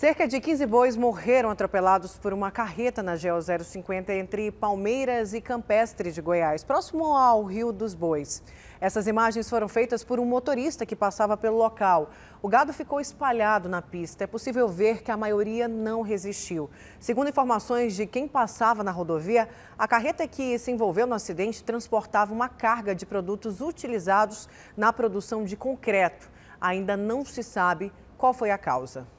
Cerca de 15 bois morreram atropelados por uma carreta na Geo 050 entre Palmeiras e Campestre de Goiás, próximo ao Rio dos Bois. Essas imagens foram feitas por um motorista que passava pelo local. O gado ficou espalhado na pista. É possível ver que a maioria não resistiu. Segundo informações de quem passava na rodovia, a carreta que se envolveu no acidente transportava uma carga de produtos utilizados na produção de concreto. Ainda não se sabe qual foi a causa.